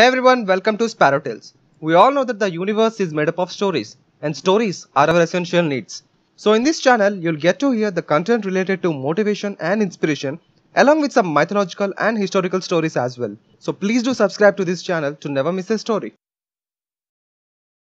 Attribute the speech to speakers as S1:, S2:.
S1: Hey everyone, welcome to Sparrow Tales. We all know that the universe is made up of stories, and stories are our essential needs. So in this channel, you'll get to hear the content related to motivation and inspiration, along with some mythological and historical stories as well. So please do subscribe to this channel to never miss a story.